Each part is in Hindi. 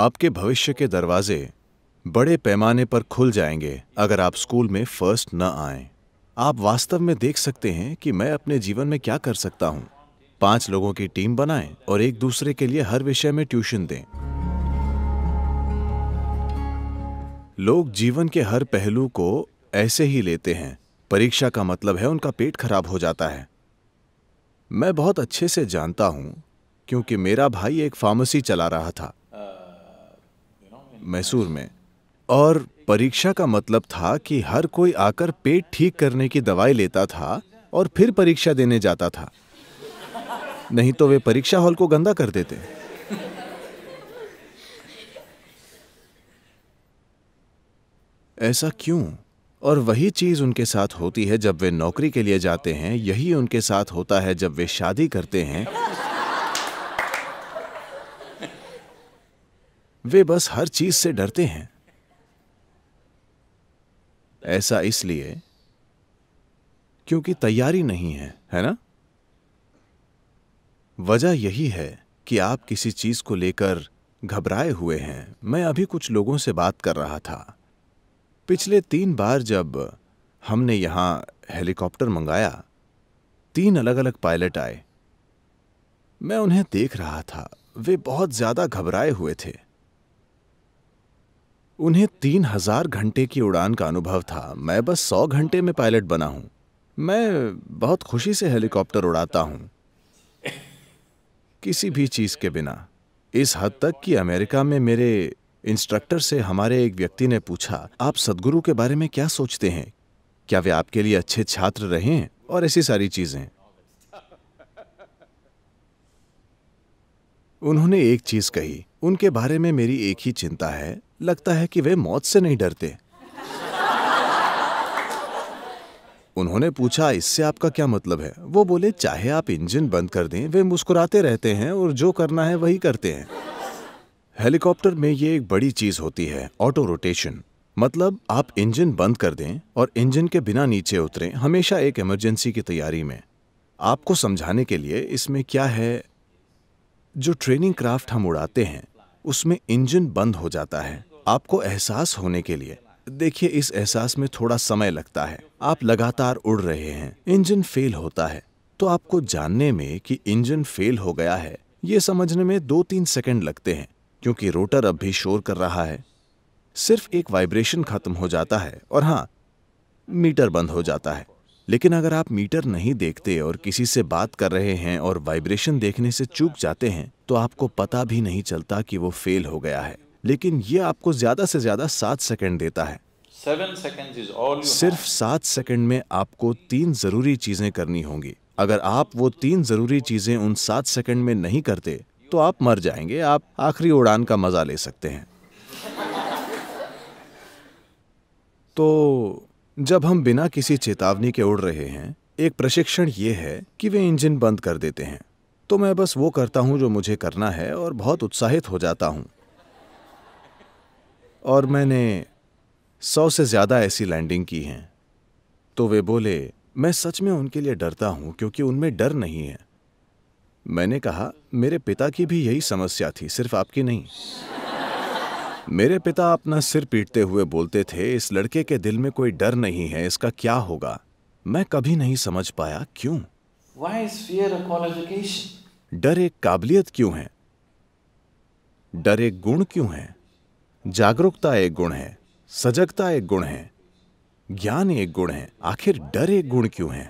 आपके भविष्य के दरवाजे बड़े पैमाने पर खुल जाएंगे अगर आप स्कूल में फर्स्ट न आए आप वास्तव में देख सकते हैं कि मैं अपने जीवन में क्या कर सकता हूं पांच लोगों की टीम बनाएं और एक दूसरे के लिए हर विषय में ट्यूशन दें लोग जीवन के हर पहलू को ऐसे ही लेते हैं परीक्षा का मतलब है उनका पेट खराब हो जाता है मैं बहुत अच्छे से जानता हूं क्योंकि मेरा भाई एक फार्मेसी चला रहा था मैसूर में और परीक्षा का मतलब था कि हर कोई आकर पेट ठीक करने की दवाई लेता था और फिर परीक्षा देने जाता था नहीं तो वे परीक्षा हॉल को गंदा कर देते ऐसा क्यों और वही चीज उनके साथ होती है जब वे नौकरी के लिए जाते हैं यही उनके साथ होता है जब वे शादी करते हैं वे बस हर चीज से डरते हैं ऐसा इसलिए क्योंकि तैयारी नहीं है है ना वजह यही है कि आप किसी चीज को लेकर घबराए हुए हैं मैं अभी कुछ लोगों से बात कर रहा था पिछले तीन बार जब हमने यहां हेलीकॉप्टर मंगाया तीन अलग अलग पायलट आए मैं उन्हें देख रहा था वे बहुत ज़्यादा घबराए हुए थे उन्हें तीन हजार घंटे की उड़ान का अनुभव था मैं बस सौ घंटे में पायलट बना हूं मैं बहुत खुशी से हेलीकॉप्टर उड़ाता हूं किसी भी चीज़ के बिना इस हद तक कि अमेरिका में मेरे इंस्ट्रक्टर से हमारे एक व्यक्ति ने पूछा आप सदगुरु के बारे में क्या सोचते हैं क्या वे आपके लिए अच्छे छात्र रहे हैं और ऐसी सारी चीज़ें उन्होंने एक चीज़ कही उनके बारे में मेरी एक ही चिंता है लगता है कि वे मौत से नहीं डरते उन्होंने पूछा इससे आपका क्या मतलब है वो बोले चाहे आप इंजन बंद कर दें वे मुस्कुराते रहते हैं और जो करना है वही करते हैं हेलीकॉप्टर में ये एक बड़ी चीज होती है ऑटो रोटेशन मतलब आप इंजन बंद कर दें और इंजन के बिना नीचे उतरें हमेशा एक इमरजेंसी की तैयारी में आपको समझाने के लिए इसमें क्या है जो ट्रेनिंग क्राफ्ट हम उड़ाते हैं उसमें इंजन बंद हो जाता है आपको एहसास होने के लिए देखिए इस एहसास में थोड़ा समय लगता है आप लगातार उड़ रहे हैं इंजन फेल होता है तो आपको जानने में कि इंजन फेल हो गया है ये समझने में दो तीन सेकंड लगते हैं क्योंकि रोटर अब भी शोर कर रहा है सिर्फ एक वाइब्रेशन खत्म हो जाता है और हाँ मीटर बंद हो जाता है लेकिन अगर आप मीटर नहीं देखते और किसी से बात कर रहे हैं और वाइब्रेशन देखने से चूक जाते हैं तो आपको पता भी नहीं चलता कि वो फेल हो गया है लेकिन ये आपको ज़्यादा से ज़्यादा सात सेकंड देता है सिर्फ सात सेकंड में आपको तीन ज़रूरी चीज़ें करनी होंगी अगर आप वो तीन ज़रूरी चीज़ें उन सात सेकंड में नहीं करते तो आप मर जाएंगे आप आखिरी उड़ान का मज़ा ले सकते हैं तो जब हम बिना किसी चेतावनी के उड़ रहे हैं एक प्रशिक्षण ये है कि वे इंजन बंद कर देते हैं तो मैं बस वो करता हूँ जो मुझे करना है और बहुत उत्साहित हो जाता हूँ और मैंने सौ से ज़्यादा ऐसी लैंडिंग की हैं तो वे बोले मैं सच में उनके लिए डरता हूं क्योंकि उनमें डर नहीं है मैंने कहा मेरे पिता की भी यही समस्या थी सिर्फ आपकी नहीं मेरे पिता अपना सिर पीटते हुए बोलते थे इस लड़के के दिल में कोई डर नहीं है इसका क्या होगा मैं कभी नहीं समझ पाया क्यों डर एक काबिलियत क्यों है डर एक गुण क्यों है जागरूकता एक गुण है सजगता एक गुण है ज्ञान एक गुण है आखिर डर एक गुण क्यों है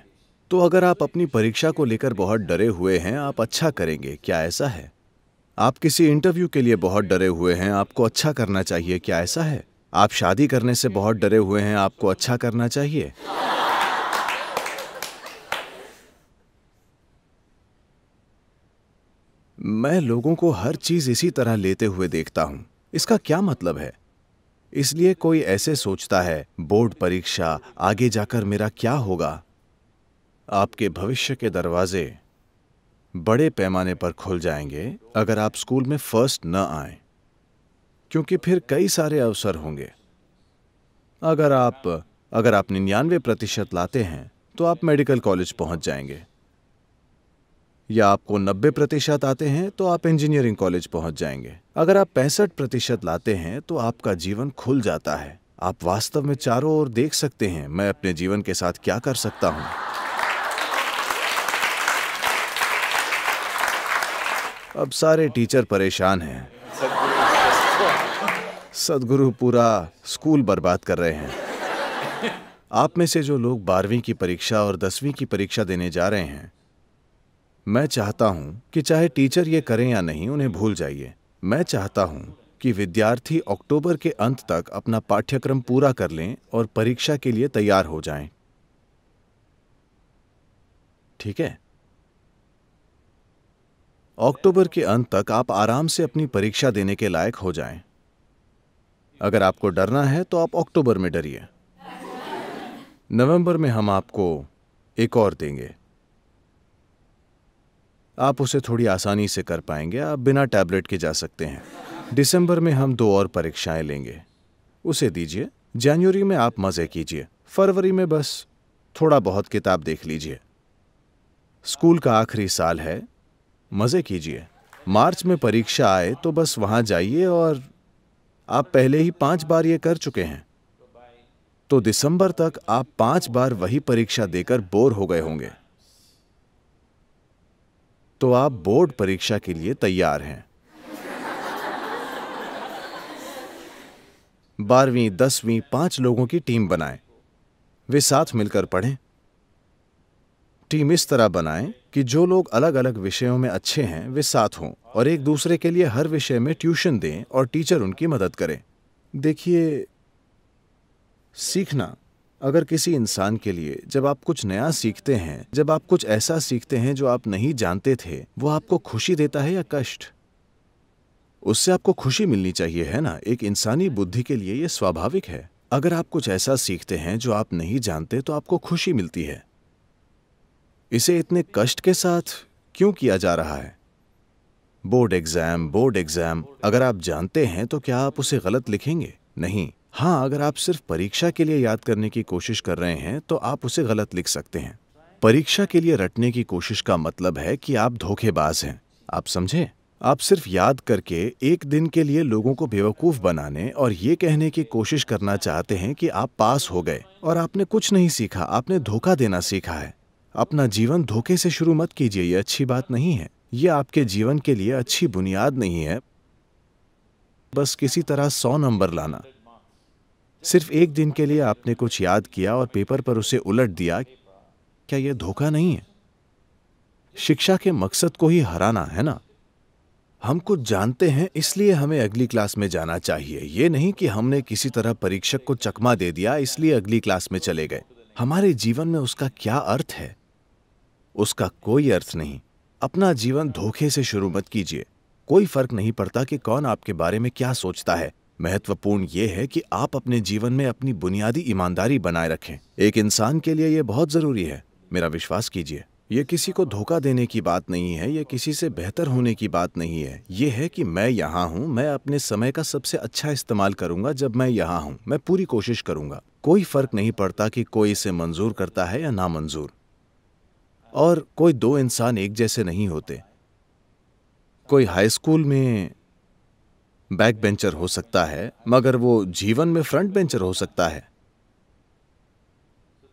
तो अगर आप अपनी परीक्षा को लेकर बहुत डरे हुए हैं आप अच्छा करेंगे क्या ऐसा है आप किसी इंटरव्यू के लिए बहुत डरे हुए हैं आपको अच्छा करना चाहिए क्या ऐसा है आप शादी करने से बहुत डरे हुए हैं आपको अच्छा करना चाहिए मैं लोगों को हर चीज इसी तरह लेते हुए देखता हूं इसका क्या मतलब है इसलिए कोई ऐसे सोचता है बोर्ड परीक्षा आगे जाकर मेरा क्या होगा आपके भविष्य के दरवाजे बड़े पैमाने पर खुल जाएंगे अगर आप स्कूल में फर्स्ट न आए क्योंकि फिर कई सारे अवसर होंगे अगर आप अगर आप निन्यानवे प्रतिशत लाते हैं तो आप मेडिकल कॉलेज पहुंच जाएंगे या आपको 90 प्रतिशत आते हैं तो आप इंजीनियरिंग कॉलेज पहुंच जाएंगे अगर आप पैंसठ प्रतिशत लाते हैं तो आपका जीवन खुल जाता है आप वास्तव में चारों ओर देख सकते हैं मैं अपने जीवन के साथ क्या कर सकता हूँ अब सारे टीचर परेशान हैं सदगुरु पूरा स्कूल बर्बाद कर रहे हैं आप में से जो लोग बारहवीं की परीक्षा और दसवीं की परीक्षा देने जा रहे हैं मैं चाहता हूं कि चाहे टीचर ये करें या नहीं उन्हें भूल जाइए मैं चाहता हूं कि विद्यार्थी अक्टूबर के अंत तक अपना पाठ्यक्रम पूरा कर लें और परीक्षा के लिए तैयार हो जाएं। ठीक है अक्टूबर के अंत तक आप आराम से अपनी परीक्षा देने के लायक हो जाएं। अगर आपको डरना है तो आप अक्टूबर में डरिए नवंबर में हम आपको एक और देंगे आप उसे थोड़ी आसानी से कर पाएंगे आप बिना टैबलेट के जा सकते हैं दिसंबर में हम दो और परीक्षाएं लेंगे उसे दीजिए जनवरी में आप मज़े कीजिए फरवरी में बस थोड़ा बहुत किताब देख लीजिए स्कूल का आखिरी साल है मज़े कीजिए मार्च में परीक्षा आए तो बस वहाँ जाइए और आप पहले ही पांच बार ये कर चुके हैं तो दिसंबर तक आप पांच बार वही परीक्षा देकर बोर हो गए होंगे तो आप बोर्ड परीक्षा के लिए तैयार हैं बारहवीं दसवीं पांच लोगों की टीम बनाएं वे साथ मिलकर पढ़ें टीम इस तरह बनाएं कि जो लोग अलग अलग विषयों में अच्छे हैं वे साथ हों और एक दूसरे के लिए हर विषय में ट्यूशन दें और टीचर उनकी मदद करें देखिए सीखना अगर किसी इंसान के लिए जब आप कुछ नया सीखते हैं जब आप कुछ ऐसा सीखते हैं जो आप नहीं जानते थे वो आपको खुशी देता है या कष्ट उससे आपको खुशी मिलनी चाहिए है ना एक इंसानी बुद्धि के लिए ये स्वाभाविक है अगर आप कुछ ऐसा सीखते हैं जो आप नहीं जानते तो आपको खुशी मिलती है इसे इतने कष्ट के साथ क्यों किया जा रहा है बोर्ड एग्जाम बोर्ड एग्जाम अगर आप जानते हैं तो क्या आप उसे गलत लिखेंगे नहीं हाँ अगर आप सिर्फ परीक्षा के लिए याद करने की कोशिश कर रहे हैं तो आप उसे गलत लिख सकते हैं परीक्षा के लिए रटने की कोशिश का मतलब है कि आप धोखेबाज हैं आप समझे आप सिर्फ याद करके एक दिन के लिए लोगों को बेवकूफ़ बनाने और ये कहने की कोशिश करना चाहते हैं कि आप पास हो गए और आपने कुछ नहीं सीखा आपने धोखा देना सीखा है अपना जीवन धोखे से शुरू मत कीजिए यह अच्छी बात नहीं है ये आपके जीवन के लिए अच्छी बुनियाद नहीं है बस किसी तरह सौ नंबर लाना सिर्फ एक दिन के लिए आपने कुछ याद किया और पेपर पर उसे उलट दिया क्या यह धोखा नहीं है शिक्षा के मकसद को ही हराना है ना हम कुछ जानते हैं इसलिए हमें अगली क्लास में जाना चाहिए ये नहीं कि हमने किसी तरह परीक्षक को चकमा दे दिया इसलिए अगली क्लास में चले गए हमारे जीवन में उसका क्या अर्थ है उसका कोई अर्थ नहीं अपना जीवन धोखे से शुरू मत कीजिए कोई फर्क नहीं पड़ता कि कौन आपके बारे में क्या सोचता है महत्वपूर्ण ये है कि आप अपने जीवन में अपनी बुनियादी ईमानदारी बनाए रखें एक इंसान के लिए यह बहुत ज़रूरी है मेरा विश्वास कीजिए ये किसी को धोखा देने की बात नहीं है यह किसी से बेहतर होने की बात नहीं है यह है कि मैं यहाँ हूँ मैं अपने समय का सबसे अच्छा इस्तेमाल करूंगा जब मैं यहाँ हूँ मैं पूरी कोशिश करूंगा कोई फ़र्क नहीं पड़ता कि कोई इसे मंजूर करता है या ना मंजूर और कोई दो इंसान एक जैसे नहीं होते कोई हाई स्कूल में बैक बेंचर हो सकता है मगर वो जीवन में फ्रंट बेंचर हो सकता है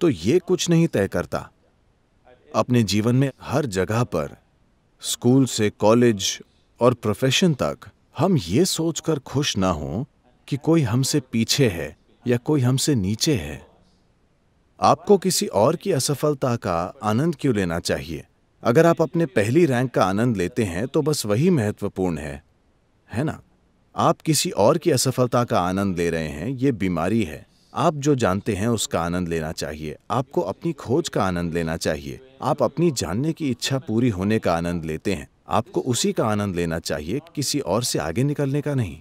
तो ये कुछ नहीं तय करता अपने जीवन में हर जगह पर स्कूल से कॉलेज और प्रोफेशन तक हम ये सोचकर खुश ना हों कि कोई हमसे पीछे है या कोई हमसे नीचे है आपको किसी और की असफलता का आनंद क्यों लेना चाहिए अगर आप अपने पहली रैंक का आनंद लेते हैं तो बस वही महत्वपूर्ण है है ना आप किसी और की असफलता का आनंद ले रहे हैं ये बीमारी है आप जो जानते हैं उसका आनंद लेना चाहिए आपको अपनी खोज का आनंद लेना चाहिए आप अपनी जानने की इच्छा पूरी होने का आनंद लेते हैं आपको उसी का आनंद लेना चाहिए किसी और से आगे निकलने का नहीं